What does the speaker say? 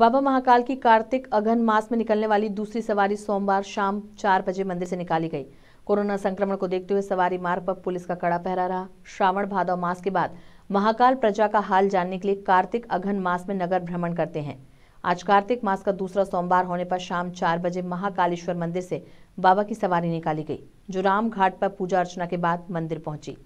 बाबा महाकाल की कार्तिक अगहन मास में निकलने वाली दूसरी सवारी सोमवार शाम चार बजे मंदिर से निकाली गई कोरोना संक्रमण को देखते हुए सवारी मार्ग पर पुलिस का कड़ा पहरा रहा श्रावण भादव मास के बाद महाकाल प्रजा का हाल जानने के लिए कार्तिक अघन मास में नगर भ्रमण करते हैं आज कार्तिक मास का दूसरा सोमवार होने पर शाम चार बजे महाकालेश्वर मंदिर से बाबा की सवारी निकाली गई जो राम घाट पर पूजा अर्चना के बाद मंदिर पहुंची